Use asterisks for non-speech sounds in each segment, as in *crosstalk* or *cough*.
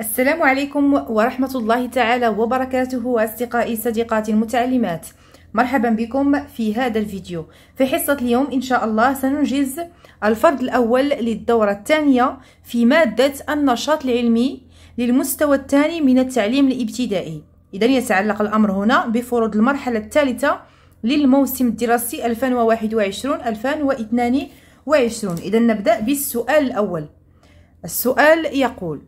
السلام عليكم ورحمة الله تعالى وبركاته أصدقائي صديقاتي المتعلمات مرحبا بكم في هذا الفيديو في حصة اليوم إن شاء الله سننجز الفرد الأول للدورة الثانية في مادة النشاط العلمي للمستوى الثاني من التعليم الابتدائي إذا يتعلق الأمر هنا بفروض المرحلة الثالثة للموسم الدراسي 2021-2022 إذا نبدأ بالسؤال الأول السؤال يقول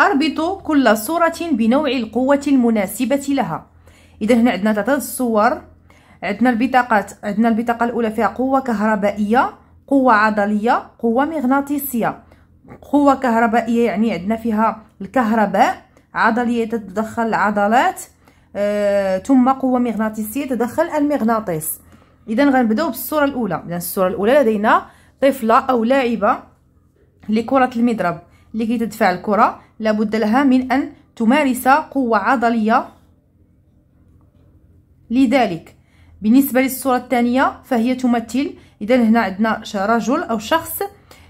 أربط كل صورة بنوع القوة المناسبة لها إذا هنا عندنا ثلاثة الصور عندنا البطاقات عندنا البطاقة الأولى فيها قوة كهربائية قوة عضلية قوة مغناطيسية قوة كهربائية يعني عندنا فيها الكهرباء عضلية تتدخل العضلات آه، ثم قوة مغناطيسية تدخل المغناطيس إذا غنبداو بالصورة الأولى إذا الصورة الأولى لدينا طفلة أو لاعبة لكرة المضرب اللي كيتدفع الكرة لابد لها من أن تمارس قوة عضلية لذلك بالنسبة للصورة الثانية فهي تمثل إذا هنا عندنا رجل أو شخص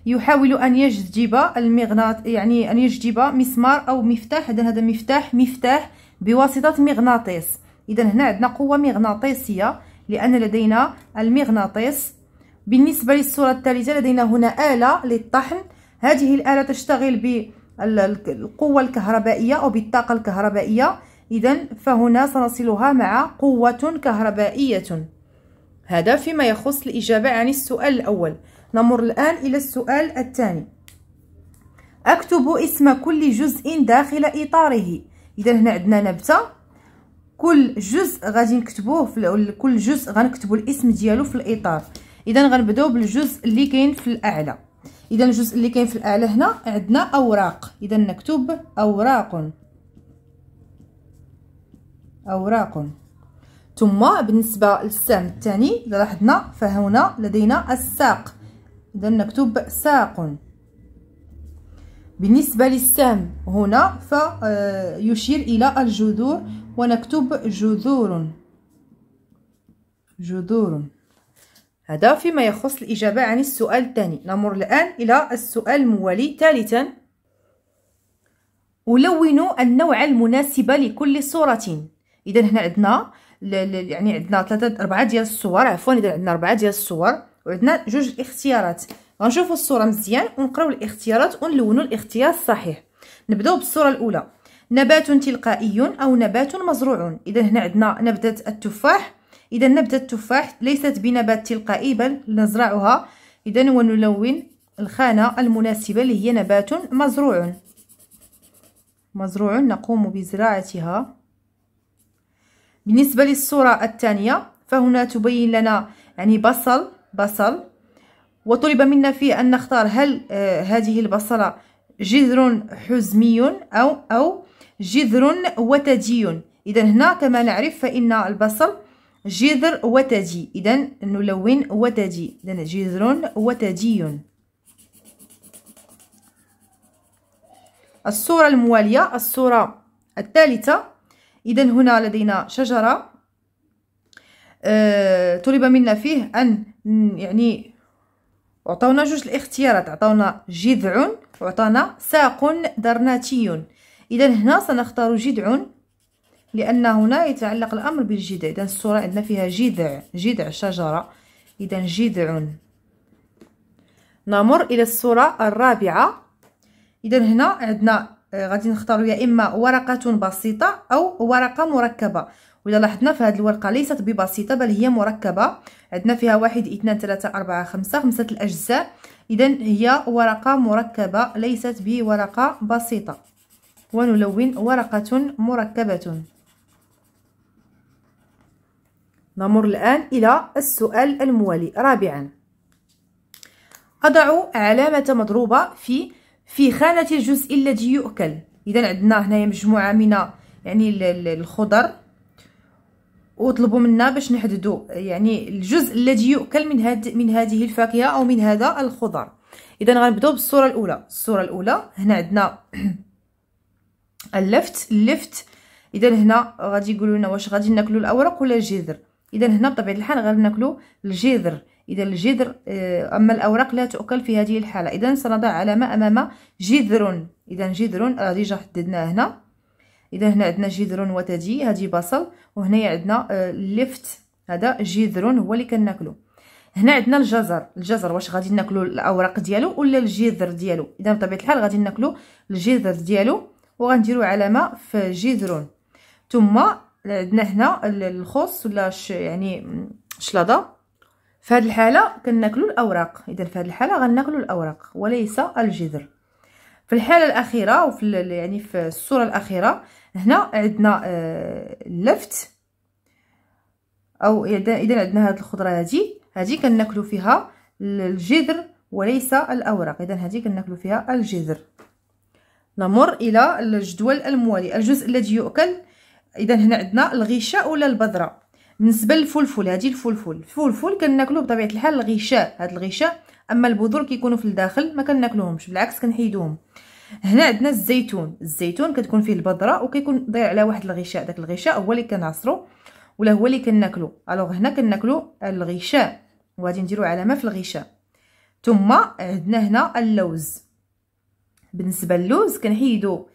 يحاول أن يجذب المغناط يعني أن يجذب مسمار أو مفتاح إذا هذا مفتاح مفتاح بواسطة مغناطيس إذا هنا عندنا قوة مغناطيسية لأن لدينا المغناطيس بالنسبة للصورة الثالثة لدينا هنا آلة للطحن هذه الآلة تشتغل ب القوة الكهربائية أو بالطاقة الكهربائية إذا فهنا سنصلها مع قوة كهربائية هذا فيما يخص الإجابة عن السؤال الأول نمر الآن إلى السؤال الثاني أكتب اسم كل جزء داخل إطاره إذا هنا عندنا نبتة كل جزء غادي نكتبوه في كل جزء غنكتبوا الاسم ديالو في الإطار إذا غنبداو بالجزء اللي كاين في الأعلى اذا الجزء اللي كاين في الاعلى هنا عندنا اوراق اذا نكتب اوراق اوراق ثم بالنسبه للسهم الثاني لاحظنا فهنا لدينا الساق اذا نكتب ساق بالنسبه للسهم هنا فيشير آه، الى الجذور ونكتب جذور جذور هذا فيما يخص الإجابة عن السؤال الثاني نمر الآن إلى السؤال الموالي ثالثا ألون النوع المناسب لكل صورة إذا هنا عندنا يعني عندنا ثلاثة أربعة ديال الصور عفوا إذا عندنا أربعة ديال الصور وعندنا جوج اختيارات غنشوفوا الصورة مزيان ونقراو الاختيارات ونلونوا الاختيار الصحيح نبداو بالصورة الأولى نبات تلقائي أو نبات مزروع إذا هنا عندنا نبتة التفاح إذا نبتة التفاح ليست بنبات تلقائي بل نزرعها إذا ونلون الخانة المناسبة اللي هي نبات مزروع مزروع نقوم بزراعتها بالنسبة للصورة الثانية فهنا تبين لنا يعني بصل بصل وطلب منا فيه أن نختار هل آه هذه البصلة جذر حزمي أو أو جذر وتدي إذا هنا كما نعرف فإن البصل جذر وتدي إذا نلون وتدي إذا جذر وتدي الصورة الموالية الصورة الثالثة إذا هنا لدينا شجرة أه طلب منا فيه أن يعني عطاونا جوج الاختيارات عطاونا جذع وعطانا ساق درناتي إذا هنا سنختار جذع لأن هنا يتعلق الأمر بالجذع إذا الصورة عندنا فيها جذع جذع شجرة إذا جذع نمر إلى الصورة الرابعة إذا هنا عندنا آه، غادي نختاروا يا إما ورقة بسيطة أو ورقة مركبة وإذا لاحظنا فهاد الورقة ليست ببسيطة بل هي مركبة عندنا فيها واحد اثنان ثلاثة أربعة خمسة خمسة الأجزاء إذا هي ورقة مركبة ليست بورقة بسيطة ونلون ورقة مركبة نمر الآن إلى السؤال الموالي رابعا أضع علامة مضروبة في في خانة الجزء الذي يؤكل إذا عندنا هنايا مجموعة من يعني الخضر وطلبوا منا باش نحددوا يعني الجزء الذي يؤكل من هاد من هذه الفاكهه او من هذا الخضر اذا غنبداو بالصوره الاولى الصوره الاولى هنا عندنا *clears throat* اللفت اللفت اذا هنا غادي يقولوا لنا واش غادي ناكلوا الاوراق ولا الجذر اذا هنا بطبيعه الحال ناكلو الجذر اذا الجذر آه، اما الاوراق لا تؤكل في هذه الحاله اذا سنضع علامه امام جذر اذا جذر غادي حددناه هنا اذا هنا عندنا جذر وتدي هذه بصل وهنا عندنا آه، ليفت هذا جذر هو اللي كناكلو هنا عندنا الجزر الجزر واش غادي ناكلو الاوراق ديالو ولا الجذر ديالو اذا بطبيعه الحال غادي ناكلو الجذر ديالو وغنديرو علامه في جذر ثم عندنا هنا الخص ولا يعني شلاضه في هذه الحاله كناكلوا الاوراق اذا في هذه الحاله غناكلوا الاوراق وليس الجذر في الحاله الاخيره وفي يعني في الصوره الاخيره هنا عندنا آه، اللفت او اذا عندنا هذه الخضره هذه هذه كناكلوا فيها الجذر وليس الاوراق اذا هذه كناكلوا فيها الجذر نمر الى الجدول الموالي الجزء الذي يؤكل اذا هنا عندنا الغشاء ولا البذره بالنسبه للفلفل هذه الفلفل الفلفل كناكلو بطبيعه الحال الغشاء هذا الغشاء اما البذور كيكونوا في الداخل ما كناكلوهمش بالعكس كنحيدوهم هنا عندنا الزيتون الزيتون كتكون فيه البذره وكيكون ضايع على واحد الغشاء داك الغشاء هو اللي كنعصرو ولا هو اللي كناكلو الوغ هنا كناكلو الغشاء وغادي نديرو علامه في الغشاء ثم عندنا هنا اللوز بالنسبه للوز كنحيدو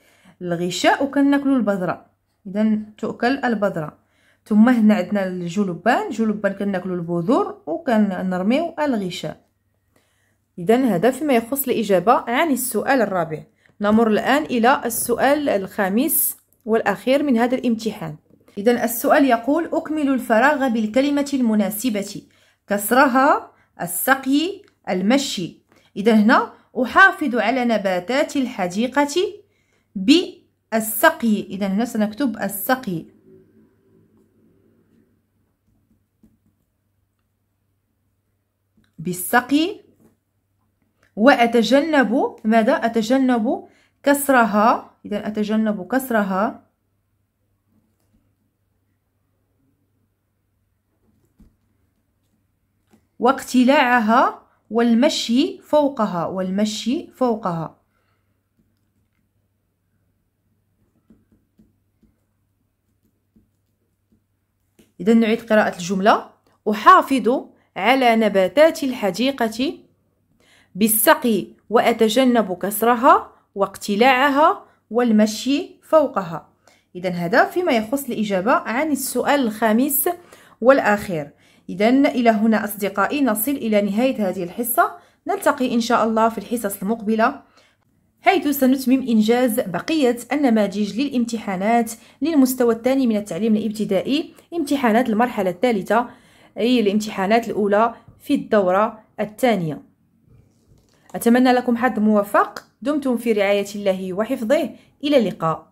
الغشاء وكناكلو البذره اذا تؤكل البذره ثم هنا عندنا الجلبان الجلبان كناكلو البذور وكنرميو الغشاء اذا هذا فيما يخص الاجابه عن السؤال الرابع نمر الان الى السؤال الخامس والاخير من هذا الامتحان اذا السؤال يقول اكمل الفراغ بالكلمه المناسبه كسرها السقي المشي اذا هنا احافظ على نباتات الحديقه ب السقي إذا هنا سنكتب السقي بالسقي وأتجنب ماذا أتجنب كسرها إذا أتجنب كسرها واقتلاعها والمشي فوقها والمشي فوقها إذا نعيد قراءة الجملة أحافظ على نباتات الحديقة بالسقي وأتجنب كسرها واقتلاعها والمشي فوقها إذا هذا فيما يخص الإجابة عن السؤال الخامس والأخير إذا إلى هنا أصدقائي نصل إلى نهاية هذه الحصة نلتقي إن شاء الله في الحصص المقبلة حيث سنتمم إنجاز بقية النماذج للامتحانات للمستوى الثاني من التعليم الابتدائي امتحانات المرحلة الثالثة أي الامتحانات الأولى في الدورة الثانية أتمنى لكم حظ موفق دمتم في رعاية الله وحفظه إلى اللقاء